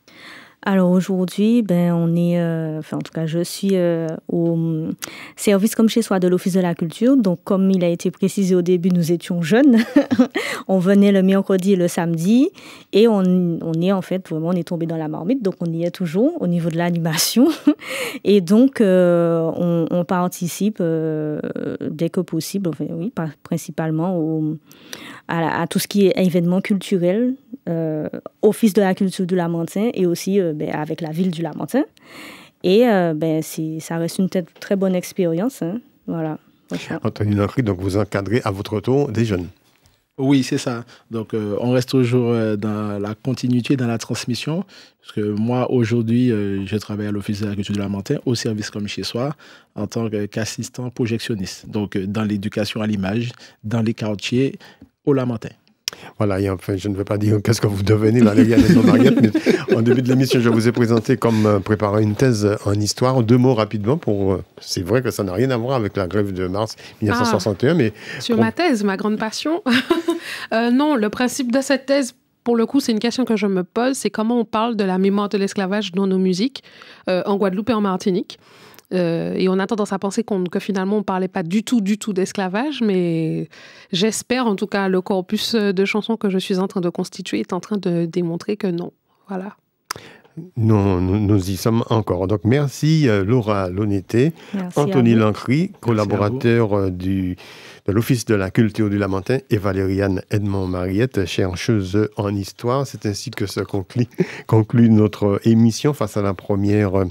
alors aujourd'hui, ben, on est, euh, enfin en tout cas, je suis euh, au hum, service comme chez soi de l'Office de la culture. Donc comme il a été précisé au début, nous étions jeunes. on venait le mercredi et le samedi et on, est en fait vraiment, on est tombé dans la marmite. Donc on y est toujours au niveau de l'animation. et donc euh, on, participe dès que possible, oui, principalement au, à, tout ce qui est événement culturel, euh, Office de la culture du Lamentin et aussi euh, ben, avec la ville du Lamentin. Et euh, ben ça reste une très bonne expérience. Hein. Voilà. Anthony donc vous encadrez à votre tour des jeunes. Oui, c'est ça. Donc, on reste toujours dans la continuité, dans la transmission. Parce que moi, aujourd'hui, je travaille à l'Office de la culture de la Mantin, au service comme chez soi, en tant qu'assistant projectionniste. Donc, dans l'éducation à l'image, dans les quartiers au Lamentin. Voilà, et enfin, je ne veux pas dire qu'est-ce que vous devenez, Valérie mais en début de l'émission, je vous ai présenté comme euh, préparant une thèse en histoire. Deux mots rapidement pour. Euh, c'est vrai que ça n'a rien à voir avec la grève de mars 1961, mais. Sur ma thèse, ma grande passion. Euh, non, le principe de cette thèse, pour le coup, c'est une question que je me pose c'est comment on parle de la mémoire de l'esclavage dans nos musiques, en Guadeloupe et en Martinique. Euh, et on a tendance à penser que finalement, on ne parlait pas du tout, du tout d'esclavage, mais j'espère en tout cas, le corpus de chansons que je suis en train de constituer est en train de démontrer que non. Voilà. Non, nous, y sommes encore. Donc merci euh, Laura Lonété, Anthony Lancry, collaborateur euh, du de l'Office de la culture du Lamentin et Valériane Edmond-Mariette, chercheuse en histoire. C'est ainsi que se conclut, conclut, notre émission face à la première euh,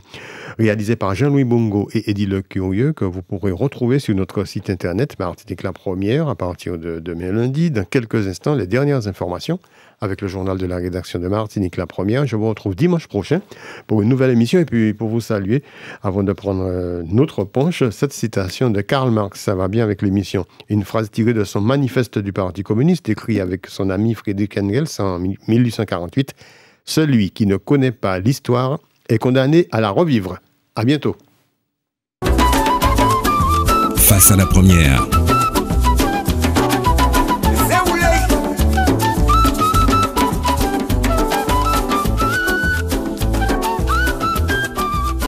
réalisée par Jean-Louis Bongo et Eddie Le Curieux que vous pourrez retrouver sur notre site internet Martinique la première à partir de demain lundi. Dans quelques instants, les dernières informations avec le journal de la rédaction de Martinique La Première. Je vous retrouve dimanche prochain pour une nouvelle émission et puis pour vous saluer, avant de prendre euh, notre penche, cette citation de Karl Marx, ça va bien avec l'émission. Une phrase tirée de son manifeste du Parti communiste, écrit avec son ami Friedrich Engels en 1848. Celui qui ne connaît pas l'histoire est condamné à la revivre. À bientôt. Face à la première.